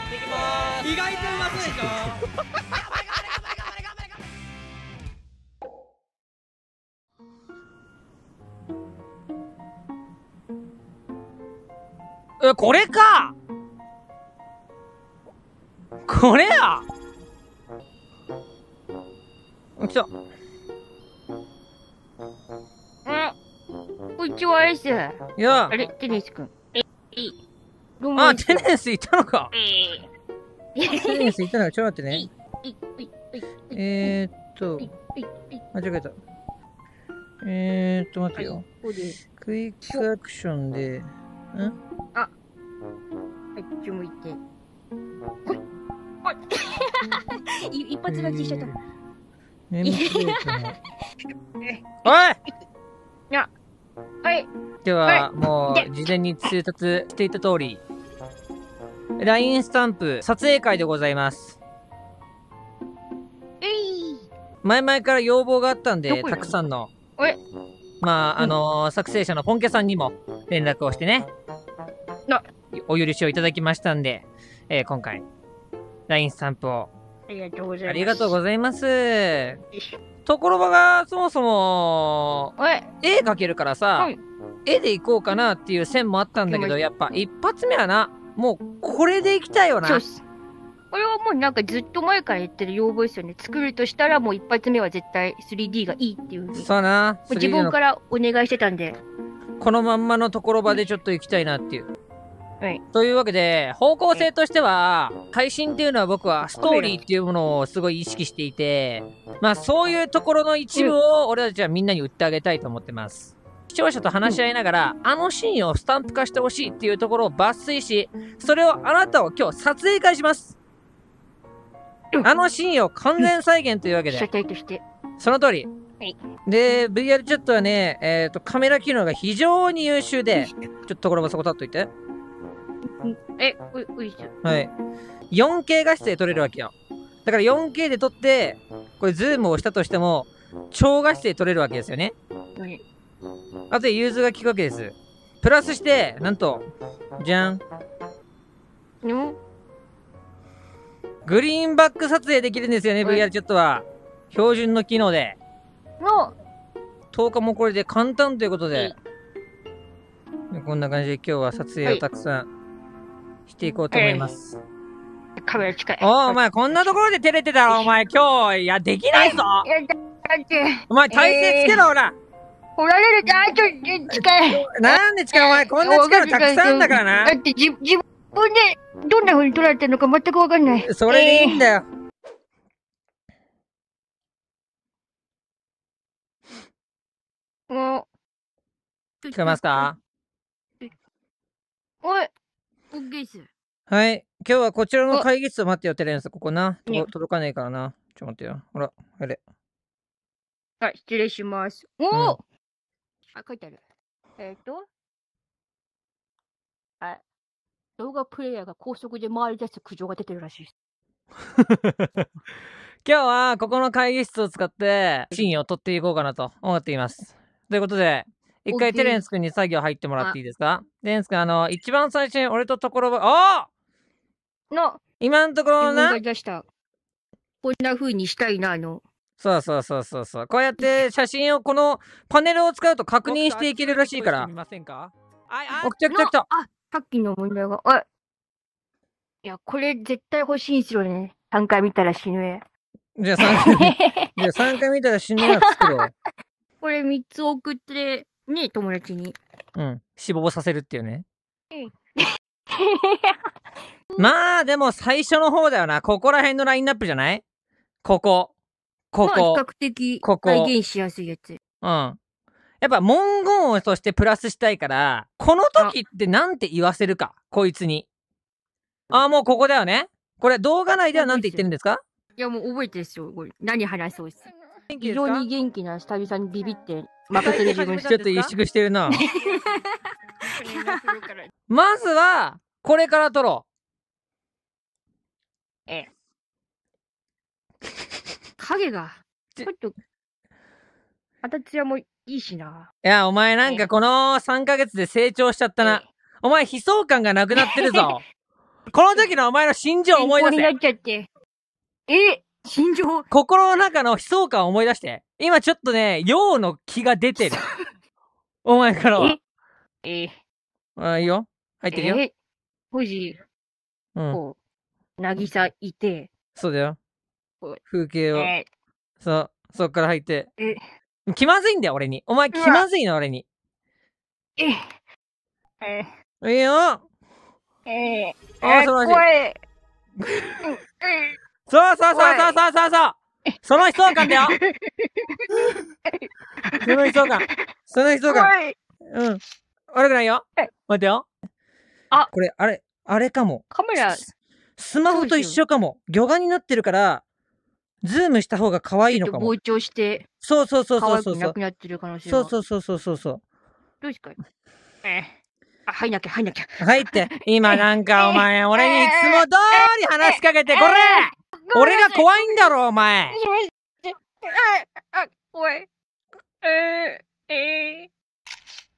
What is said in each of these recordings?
やっていきます意外とうまそうでしょえこれかこれやたえこんにちはエスいやあれテニス君ロングあ、テネスいたのか。えー、テネスいたのか。ちょっと待ってね。えー、っと、間違えた。えー、っと、待ってよ。クイックアクションで、んあ、こっち向いて。ほい、ほい。一発勝ちしちゃった。えー、おいいや、はい。では、もう、事前に通達していた通り、LINE スタンプ撮影会でございます。えい前々から要望があったんで、たくさんの。えまあ、あのーうん、作成者のポンケさんにも連絡をしてね。なお許しをいただきましたんで、えー、今回、LINE スタンプを。ありがとうございます。ありがとうございます。ところが、そもそも、絵描けるからさ、絵でいこうかなっていう線もあったんだけど、やっぱ一発目はな、もうこれでいきたいよな。これはもうなんかずっと前から言ってる要望ですよね。作るとしたらもう一発目は絶対 3D がいいっていうふうに。そうな。自分からお願いしてたんで。このまんまのところ場でちょっといきたいなっていう。はい。というわけで、方向性としては、配信っていうのは僕はストーリーっていうものをすごい意識していて、まあそういうところの一部を俺たちはみんなに売ってあげたいと思ってます。視聴者と話し合いながら、あのシーンをスタンプ化してほしいっていうところを抜粋し、それをあなたを今日撮影会します。あのシーンを完全再現というわけで。社体として。その通り。はい、で、VR チャットはね、えっ、ー、と、カメラ機能が非常に優秀で、ちょっとところもそこ立っといて。え、う、ういしょ。はい。4K 画質で撮れるわけよ。だから 4K で撮って、これズームをしたとしても、超画質で撮れるわけですよね。はい。あとで融通が効くわけです。プラスして、なんと、じゃん。んグリーンバック撮影できるんですよね、VR チャットは。標準の機能で。の10日もこれで簡単ということで。こんな感じで今日は撮影をたくさんしていこうと思います。カメラ近い。おお前こんなところで照れてたらお前今日、いや、できないぞお前体勢つけろ、ほら、えーおられるじゃん、ちょ近い。なんで近いお前、こんな力たくさんだからな。だってじ、自分でどんな風に取られてるのか全くわかんない。それでいいんだよ。えー、聞こえますかおい、オッケーす。はい。今日はこちらの会議室を待ってよ、テレンス。ここな。こ届かないからな。ちょっと待ってよ。ほら、入れ。はい、失礼します。お、うんあ、書いてある。えっ、ー、と、あ、動画プレイヤーが高速で回り出す苦情が出てるらしい。今日はここの会議室を使ってシーンを撮っていこうかなと思っています。ということで、一回テレンス君に作業入ってもらっていいですかテレンス君、あの、一番最初に俺とところば、おの今のところな。こんな風にしたいな、あの。そうそうそうそうそうこうやって写真をこのパネルを使うと確認していけるらしいからませんかああ来た来た来たあさっきの問題があいやこれ絶対欲しいんすよね3回見たら死ぬじゃあ3回じゃあ3回見たら死ぬや作ろう これ3つ送ってね友達にうん死亡させるっていうねうん まあでも最初の方だよなここら辺のラインナップじゃないここここ。まあ、比較的、ここ。再現しやすいやつ。うん。やっぱ文言をそしてプラスしたいから、この時ってなんて言わせるか、こいつに。ああ、もうここだよね。これ動画内ではなんて言ってるんですかいや、もう覚えてるですよ。何話そうです。非常に元気な久々にビビって、任せる自分 ちょっと萎縮してるな。まずは、これから撮ろう。ええ。影が、ちょっと、形はもういいしな。いや、お前なんかこの3ヶ月で成長しちゃったな。お前悲壮感がなくなってるぞ。この時のお前の心情を思い出せ。になっちゃって。え心情心の中の悲壮感を思い出して。今ちょっとね、陽の気が出てる。お前からは。ええ。あ、いいよ。入ってるよ。え、ほじ、うん。こう、なぎさいて。そうだよ。風景を。えそう、そっから入って。気まずいんだよ、俺に。お前、気まずいな、俺に。えええ。いいよええ。恐ろい。そうそうそうそうそうそうそうその悲壮感だよその悲壮感その悲壮感うん悪くないよ待ってよあこれあれあれかもカメラスマホと一緒かも魚眼になってるからズームした方が可愛いのかも。膨張して。そうそうそうそうそう。なくなってる可能性そうそうそうそうそうどうですかええ。入んなきゃ、入んなきゃ。入って。今なんかお前、俺にいつも通り話しかけて、これ俺が怖いんだろ、お前。あ、怖い。ええ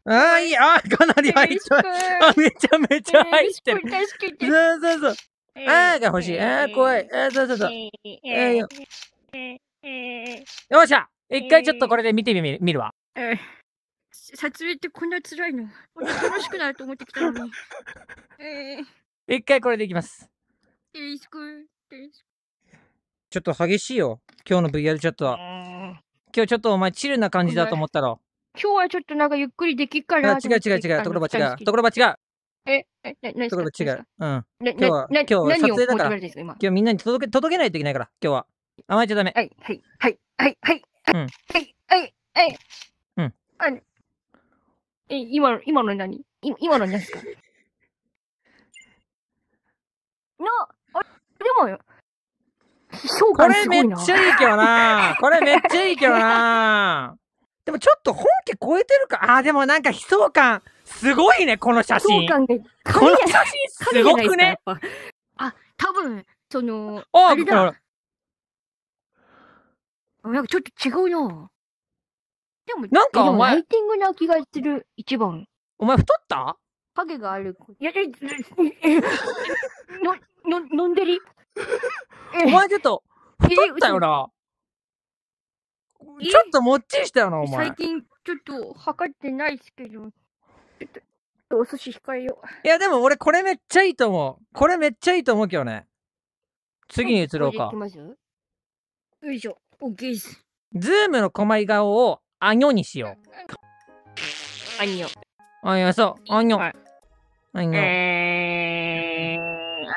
ああ、いい、あかなり入ってあ、めちゃめちゃ入ってる。そうそうそう。あーが欲しい。あー怖い。あーそうそうそう。えー、よっしゃ一回ちょっとこれで見てみ見るわ。えー、撮影ってこんな辛いの楽しくなると思ってきたのに。えー、一回これでいきます。ちょっと激しいよ。今日の VR チャットは。今日ちょっとお前チルな感じだと思ったろ。今日はちょっとなんかゆっくりできっかな。違う違う違う。ところば違う。ところば違う。え、え、な、な、ところ違う。うん。今日は、今日は撮影だから、今日みんなに届け、届けないといけないから、今日は。甘えちゃダメ。はい、はい、はい、はい、はい、はい、はい、はい。はい、あえ、今の、今の何今の何ですか な、あでもよ。これめっちゃいいけどな。これめっちゃいいけどな。でもちょっと本家超えてるか。あ、でもなんか悲壮感。すごいね、この写真。この写真すごくね。あ、多分、その、あれだ。なんかちょっと違うな。でも、なんかお前。ライティングな気がする、一番。お前太った影がある。いや、の、の、飲んでり。お前ちょっと、太ったよな。ちょっともっちりしたよな、お前。最近、ちょっと測ってないっすけど。お寿司控えよう。いや、でも俺これめっちゃいいと思う。これめっちゃいいと思うけどね。次に移ろうか。よいしょ。OK です。ズームのこまい顔をあにょにしよう。あにょ。あにょ、そう。あにょ。あにょ。え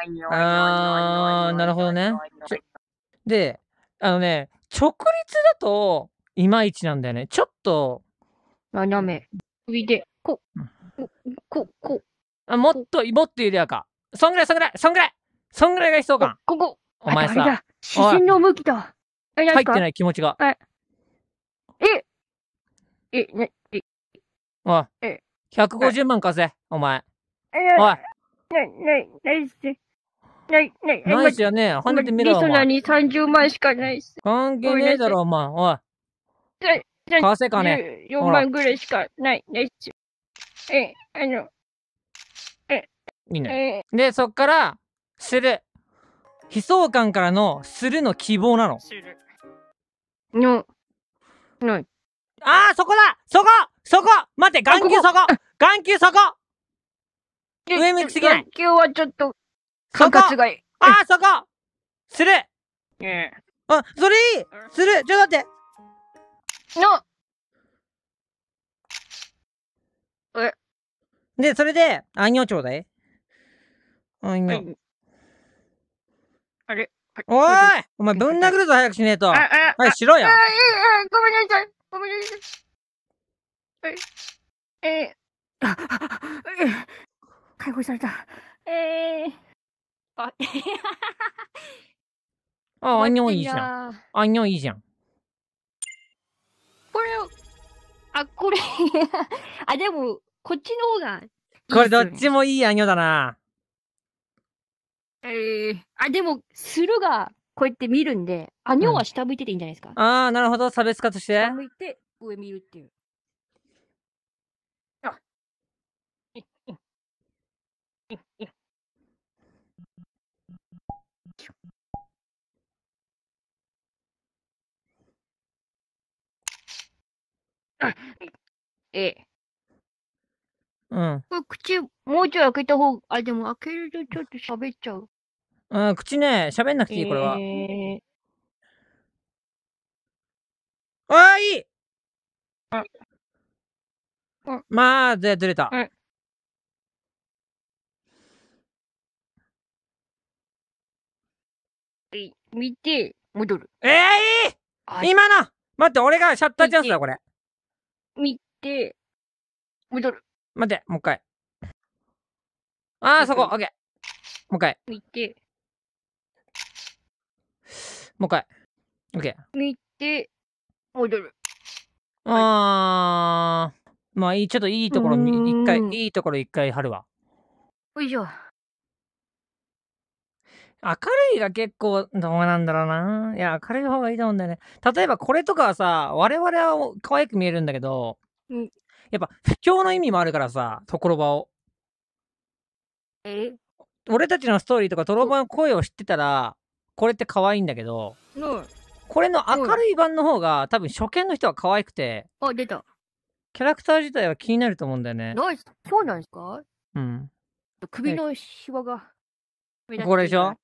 ー、あー、なるほどね。で、あのね、直立だといまいちなんだよね。ちょっと。斜め。首で。こ、こ、こ。あもっと、もっと緩やか。そんぐらい、そんぐらい、そんぐらい。そんぐらいが悲壮感。ここ。お前さ。視線の向きだ。入ってない気持ちが。ええ、え、え、おい。え、150万貸せ、お前。おい。ない、ない、ないっす。ない、ない、ないっすよね。離れてみろ。リスナーに30万しかないっす。関係ねえだろ、お前。おい。貸せか金。4万ぐらいしかない、ないっす。え、あの、え、いいね。で、そっから、する。悲壮感からのするの希望なの。する。の、ない。ああ、そこだそこそこ待って、眼球そこ眼球そこ上向きすぎない。眼球はちょっと、管轄がいい。ああ、そこするええ。あ、それいいするちょっと待ってので、それで、あんにょちょうだい。あんにょ。はいあれ、おいお前ぶん殴るぞ、早くしねえと。ああはい、しろよ。あああごめんなさい。ごめんなさい。え、えー、あ、え解放された。えー、あ、えあ、あんにょいいじゃん。あんにょいいじゃん。これを。あ、これ あ、でも、こっちの方がいい、ね、これどっちもいいアニョだな。えー、あ、でも、スルがこうやって見るんで、アニョは下向いてていいんじゃないですか。うん、ああ、なるほど。差別化として。下向いて、上見るっていう。あ。ええ。うん。口、もうちょい開けた方が、あ、でも開けるとちょっと喋っちゃう。うん、口ね、喋んなくていい、これは。えー、ああ、いいあまあ、で、ずれた。見て、戻る。ええー、今の待って、俺がシャッターチャンスだ、これ。見て、戻る。待て、もう一回。ああ、そこ、オッケー。もう一回。見て。もう一回。オッケー。見て、戻る。ああ、まあいい、ちょっといいところ、一回、いいところ一回貼るわ。よいしょ。明るいが結構どうなんだろうな。いや、明るい方がいいと思うんだよね。例えばこれとかはさ、我々は可愛く見えるんだけど、うん。やっぱ不況の意味もあるからさ、ところばを。え俺たちのストーリーとかとろばの声を知ってたら、これって可愛いんだけど、うん。これの明るい版の方が、多分初見の人は可愛くて、あ、出た。キャラクター自体は気になると思うんだよね。ナイス、そうなんですかうん。首のシワが。これでしょ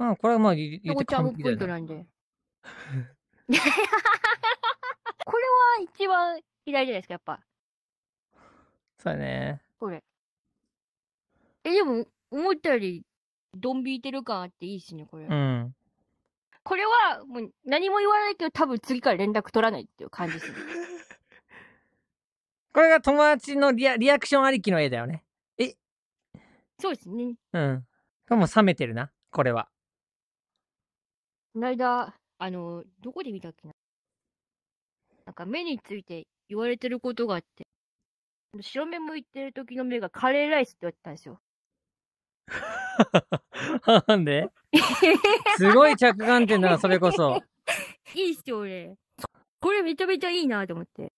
うん、これはまあ言ってなんで。これは一番左じゃないですか、やっぱ。そうね。これ。え、でも、思ったより、ドン引いてる感あっていいしね、これ。うん。これは、もう、何も言わないけど、多分次から連絡取らないっていう感じする。これが友達のリアリアクションありきの絵だよね。えそうですね。うん。も冷めてるな、これは。この間、あの、どこで見たっけななんか目について言われてることがあって、白目向いてる時の目がカレーライスって言われてたんですよ。なんですごい着眼点だな、それこそ。いいっすよ、俺。これめちゃめちゃいいなと思って。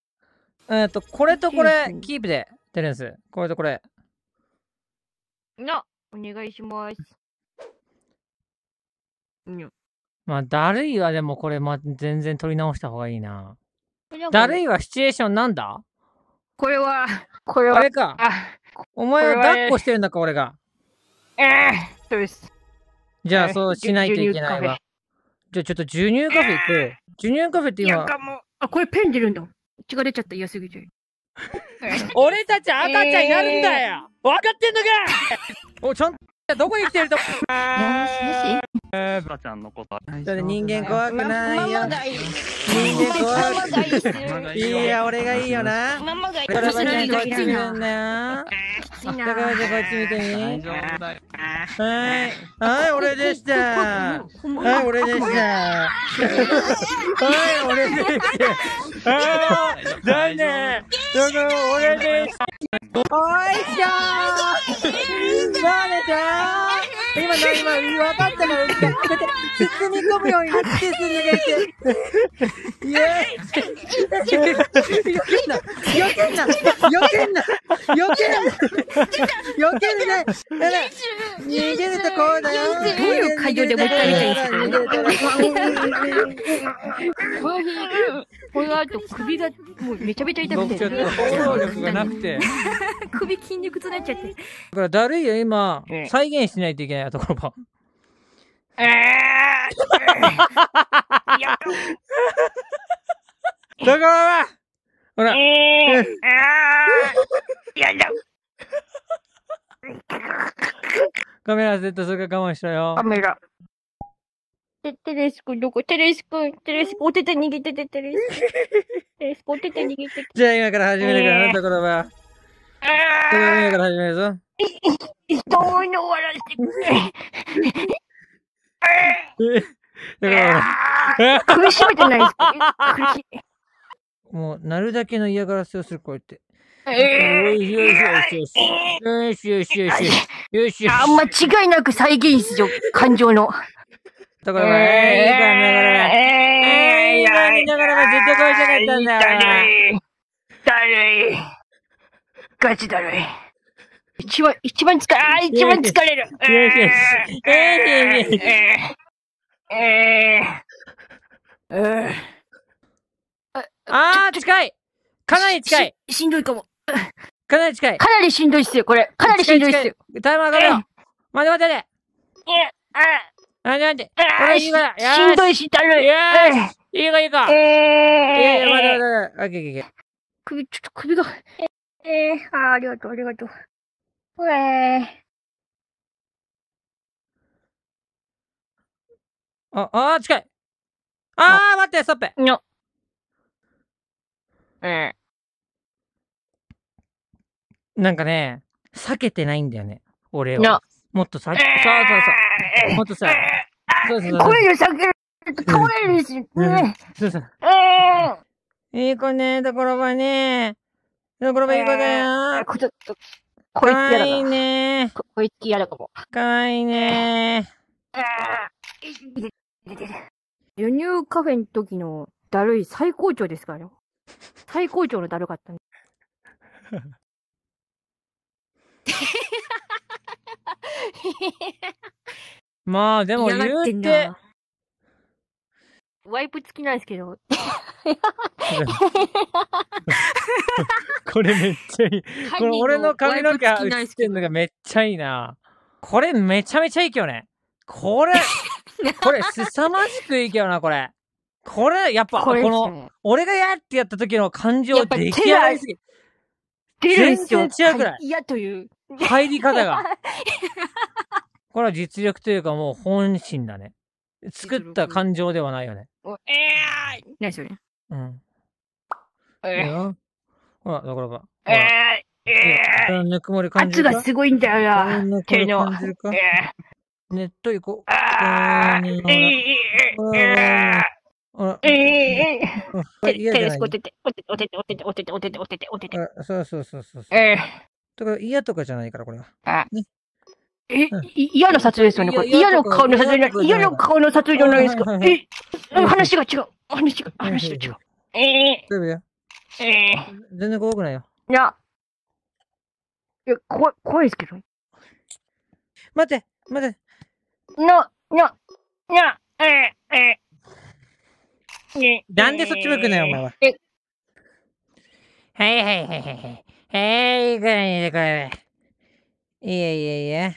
えっと、これとこれ、キープで、テレンス。これとこれ。な、お願いします。まあ、だるいはでもこれ、まあ、全然取り直した方がいいな。だるいはシチュエーションなんだ これは、これは。あれか。お前は抱っこしてるんだか、俺が。ええー、そうです。じゃあ、そうしないといけないわ。じゃあ、ちょっと授乳カフェ行く。授乳カフェって今。あ、これペン出るんだ。血が出ちゃった、嫌すぎて。俺たち赤ちゃんになるんだよ、えー分かってんのか おちゃんとどこ行ってるとえー、ブラちゃんのことそれ人間怖くないよ人間怖くいいや俺がいいよなママがいいブラちゃんこっち見んだよこっち見てみはいはい俺でしたはい俺でしたはい俺でした残念だから俺でしたおいしょー今何今分かったの包み込むように発揮するね。イェーイ避けんな避けんな避けんな避けんな避ける逃げるとこうだよいう会場でもう一回見たいですこれがあると首がもうめちゃめちゃ痛くて。力がなくて。首筋肉痛になっちゃって。だからだるいよ、今、再現しないといけないところもえー、かほら。えー、やだ。カメラずっと、そる我慢しろよ。カメラ。て、テレス君どこテレス君、テレス君、お手手握ってて、テレス君。テレス君、お手手握ってて。じゃあ今から始めるから、あなた言葉。それ今から始めるぞ。人を終わらせてくれ。だから、苦しめてないですかしもう、なるだけの嫌がらせをする、こうやって。よしよしよしよしよしよしよしよしよしあんま違いなく再現よ上、感情の。ところが、えー、えー、えー、えら、えー、えー、えー、えー、えー、えー、えー、えー、えー、えー、えー、えー、えー、えい。えー、えー、い。ー、えー、えー、えあえー、えー、えー、えしんどえー、えー、えー、えー、えー、えー、えー、えー、えー、えー、えー、えしんどいー、えー、えー、えー、えー、えー、ええっえー、えあ、なんで、これ今だ。しんどいし、だるい。よし、いいか、いいか。ええ、いや、まだまだまだ。オッケー、オッケー。首、ちょっと首が。ええ、あありがとう、ありがとう。うえー。あ、あ近い。ああ、待って、ストップ。にょ。えー。なんかね、避けてないんだよね。俺を。もっとさ、そうそうそう。もっとさ、声で叫べると倒れるし、ね。うん。そうそう。いい子ね、ところばね。ところばいい子だよ。こ、ちょっと、こいつやだかわいいね。こいつやだかも。かわいいね。ああ。輸入カフェの時のだるい最高潮ですからよ。最高潮のだるかったんです。まあ、でも言うて。てワイプ付きなんですけど。これめっちゃいい。これ俺の髪の毛映ってるのがめっちゃいいな。これめちゃめちゃいいけどね。これ、これ凄まじくいいけどな、これ。これ、やっぱ、こね、この、俺がやってやった時の感情出来上がりすぎ。全然違うくらい。嫌という。入り方が。これは実力というかもう本心だね。作った感情ではないよね。ええーい何それうん。えいいーよほら、だからば。えーいえーいぬくもり感じ圧るかがすごいんだよ。えくもり感じるかえーえっえりえう。えーえーえーえほえーえーえ嫌じ手ゃでなすいこてておてておてておてておてておてておてておててあそうそうそうそうそう。えーだから嫌とかじゃないから、これは。あねえ、嫌な撮影ですよね、これ。嫌な顔の撮影じゃない。嫌な顔の撮影じゃないですか。え、話が違う。話が、話が違う。えー、えー、全然怖くないよ。いや、いや、怖い、怖いですけど。待って、待って。な、な、な、えー、えー、なんでそっち向くのよ、お前は。えはいはいはいはい。はい、いくらにでこれ。いやいやいや。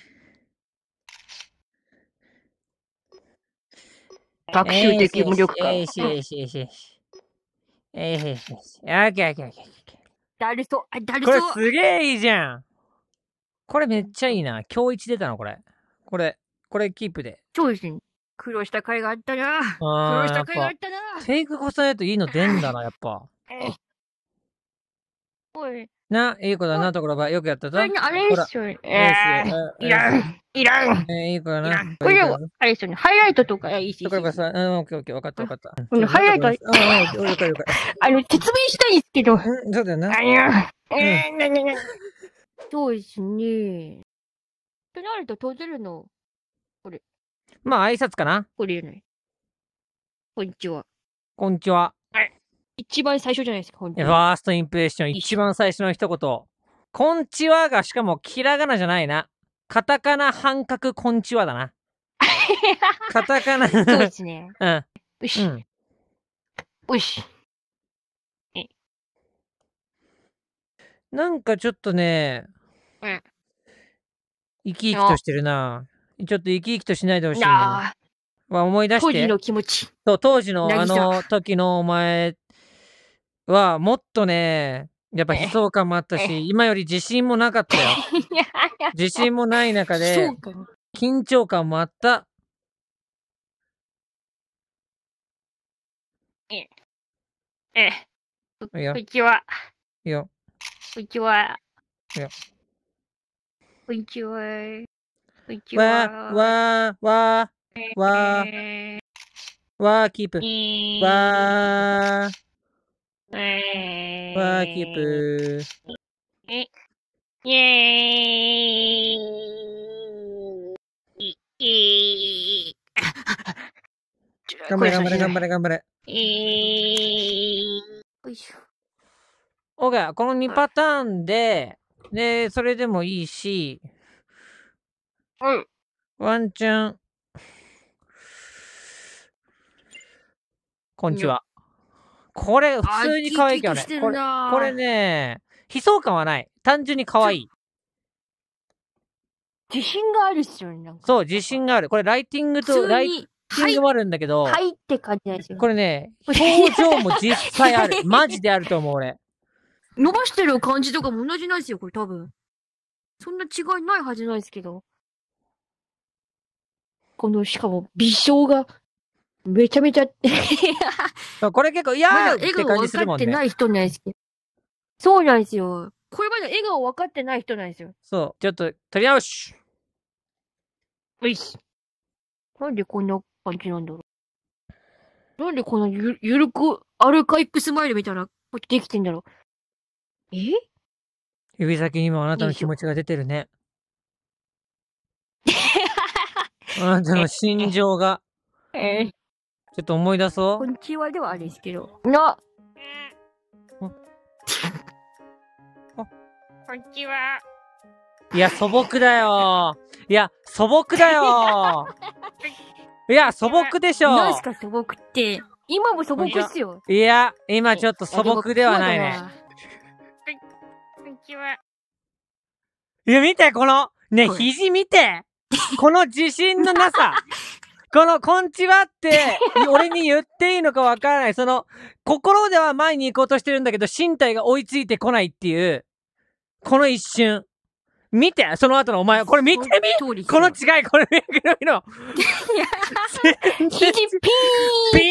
学習的無力感。よしよしよしよし。えー、よしよし。あきゃき誰と、ゃきゃ。これすげえいいじゃん。これめっちゃいいな。今日一出たの、これ。これ、これキープで。そうですね。苦労した甲斐があったな。苦労した甲斐があったな。テイクこさやといいの出んだな、やっぱ。えー、おい。な、いい子だな、ところば。よくやったぞ。あれっしょ。えいらん。いらん。えいい子だな。これあれっしょハイライトとかいいし。ところばさ、うん、オッケーオッケー、わかったわかった。ハイライト、あの、説明したいんですけど。うん、そうだよな。あえー、そうですね。となると閉じるの、これ。まあ、挨拶かな。これこんにちは。こんにちは。一番最初じゃないですか、本当に。ファーストインプレッション、一番最初の一言。こんちはが、しかも、ひらがなじゃないな。カタカナ半角こんちはだな。カタカナ。そうですね。うん。うし。うん、え。し。なんかちょっとね、うん。生き生きとしてるな。ちょっと生き生きとしないでほしいな。は思い出して。当時の気持ち。そう、当時のあの時のお前は、もっとね、やっぱ悲壮感もあったし、今より自信もなかったよ。自信もない中で、緊張感もあった。え、え、こんにちは。いいこんにちは。いいこんにちは。わんわちわわ、わ、わ、わ、わ、キープ。わー。えー、わー、キープー。え、イェーイ。い頑張れ、頑張れ、頑張れ、頑張れ。えー、よいしょ。OK、この2パターンで、ね、それでもいいし、うん。ワンチャン。こんにちは。これ、普通に可愛いけどね。これ、これね、悲壮感はない。単純に可愛い。自信があるっすよね、なんか。そう、自信がある。これ、ライティングと、ライティングもあるんだけど、はい、はい、って感じないですよ。これね、表情も実際ある。マジであると思う、俺。伸ばしてる感じとかも同じなんですよ、これ多分。そんな違いないはずないですけど。この、しかも、微笑が、めちゃめちゃ これ結構、いやーって感じするもんね。ま、ない人なんですそうなんですよ。これまで笑顔分かってない人なんですよ。そう。ちょっと、取り直し。よし。なんでこんな感じなんだろう。なんでこんなゆゆるく、アルカイックスマイルみたいな、こっちできてんだろう。え指先にもあなたの気持ちが出てるね。あなたの心情が。えー、ちょっと思い出そう。こんにちはではあれですけど。なこんにちは。いや、素朴だよ。いや、素朴だよ。いや、素朴でしょ。何か素朴って。今も素朴っすよ。いや、今ちょっと素朴ではないね。んいや、見て、この、ね、肘見て。この自信のなさ。この、こんちはって、俺に言っていいのかわからない。その、心では前に行こうとしてるんだけど、身体が追いついてこないっていう、この一瞬。見て、その後のお前、これ見てみこの違い、これるの。いの。肘ピーンピー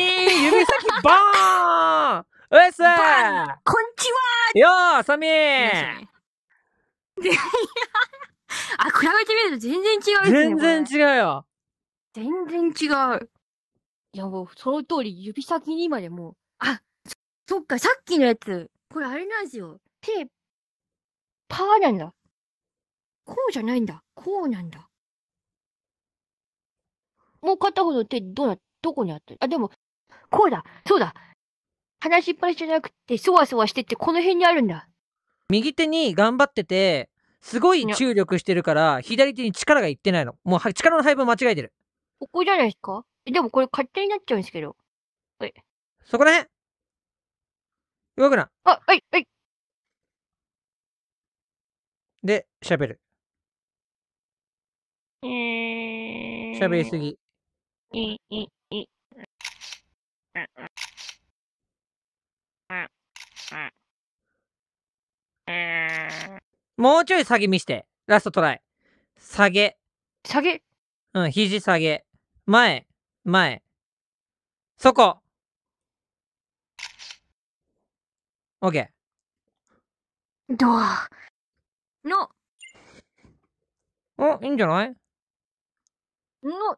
ン指先バーンうっすーこんちはよー、サミーあ、比べてみると全然違う、ね、全然違うよ。全然違う。いや、もう、その通り、指先にまでもう、あ、そ、そっか、さっきのやつ。これあれなんですよ。手、パーなんだ。こうじゃないんだ。こうなんだ。もう片方の手、どうな、どこにあったあ、でも、こうだそうだ話しっぱなしじゃなくて、そわそわしてって、この辺にあるんだ。右手に頑張ってて、すごい注力してるから、左手に力がいってないの。もう力の配分間違えてる。ここじゃないですかえ、でもこれ勝手になっちゃうんですけど。はい。そこら辺動くな。あ、はい、はい。で、喋る。えー。喋りすぎ。いい、いい。もうちょい下げ見して。ラストトライ。下げ。下げうん、肘下げ。前、前。そこ。OK。ドア。の。お、いいんじゃないの、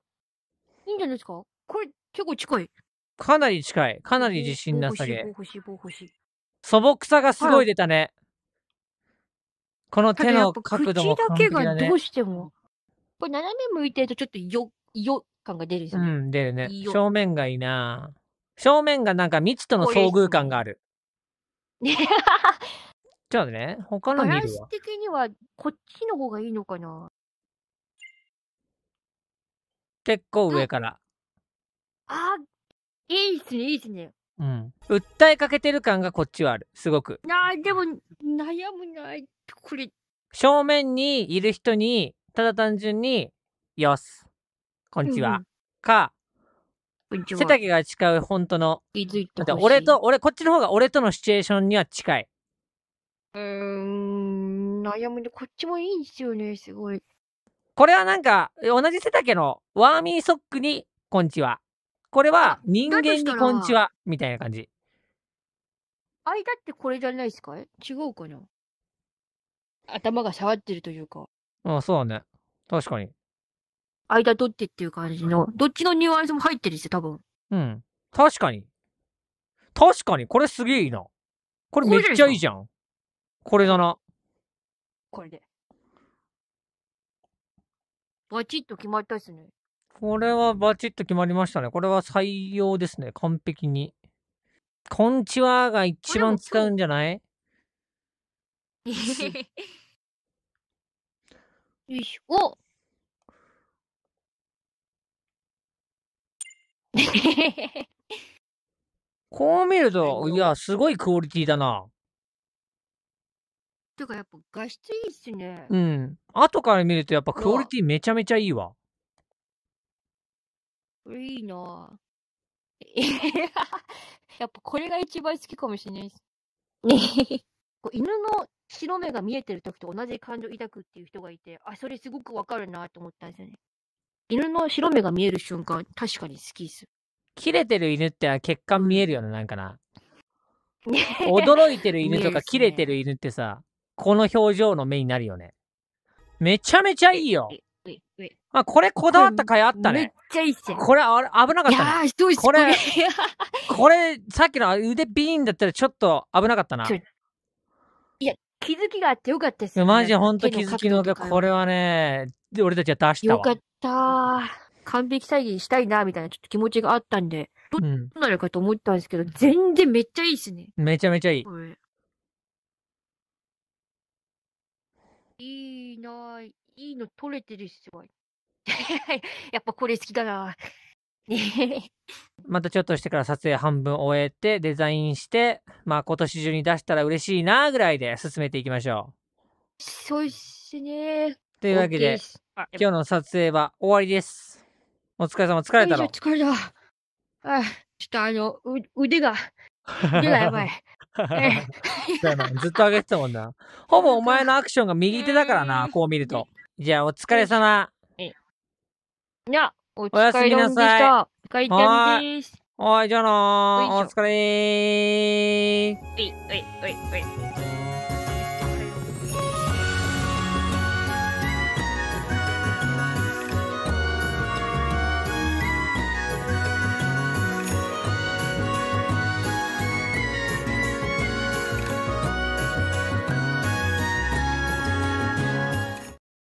いいんじゃないですかこれ、結構近い。かなり近い。かなり自信なさげ。素朴さがすごい出たね。この手の角度も完璧だね。口だけがどうしても。これ斜め向いてるとちょっとよ、よ、感が出るじゃうん。出るね。いい正面がいいな。正面がなんか未知との遭遇感がある。ちょっとね、他のバランス的にはこっちの方がいいのかな結構上から。あいいですね、いいですね。うん。訴えかけてる感がこっちはある。すごく。なあ、でも、悩むな、これ。正面にいる人に、ただ単純に、よし、こんにちは。うん、か、背丈が近い本当の。気づいてだって俺と、俺、こっちの方が俺とのシチュエーションには近い。うーん、悩むね。こっちもいいんですよね、すごい。これはなんか、同じ背丈のワーミーソックにこんにちは。これは人間にこんにちは、みたいな感じ。間ってこれじゃないですか違うかな頭が触ってるというか。ああ、そうね。確かに。間取ってっていう感じの、どっちのニュアンスも入ってるし、多分。うん。確かに。確かに、これすげえいいな。これめっちゃいいじゃん。これだな。これで。バチッと決まったっすね。これはバチッと決まりましたね。これは採用ですね。完璧に。こんにちはが一番使うんじゃない よいしょ。お こう見ると、いや、すごいクオリティだな。てかやっぱ画質いいっすね。うん。後から見るとやっぱクオリティめちゃめちゃいいわ。これいいなぁ。やっぱこれが一番好きかもしれないです。ね 犬の白目が見えてる時と同じ感情抱くっていう人がいて、あ、それすごくわかるなと思ったんですよね。犬の白目が見える瞬間、確かに好きです。切れてる犬って血管見えるよね、なんかな。驚いてる犬とか 切れてる犬ってさ、この表情の目になるよね。めちゃめちゃいいよ。まあ、これこだわったいあっためっね。ちゃいいっすよ。これあれ危なかったね。やー、どこれこれ、さっきの腕ビーンだったらちょっと危なかったないや、気づきがあってよかったです、マジほんと気づきの、これはね、で、俺たちは出したよかった。完璧再現したいな、みたいなちょっと気持ちがあったんで、どうなるかと思ったんですけど、全然めっちゃいいっすね。めちゃめちゃいい。いいないいの取れてるっすわ。やっぱこれ好きだなまたちょっとしてから撮影半分終えて、デザインして、まあ今年中に出したら嬉しいなぐらいで進めていきましょうそうっすね。というわけで、今日の撮影は終わりです。お疲れ様、疲れたの疲れた。あ、ちょっとあの、う腕が、腕がやばい。ええ、ずっと上げてたもんな。ほぼお前のアクションが右手だからな、こう見ると。じゃあ、お疲れ様。じゃあ、お疲れ様でした。お疲れ様です。おい、じゃあなお疲れー。おい、おい、おい、おい。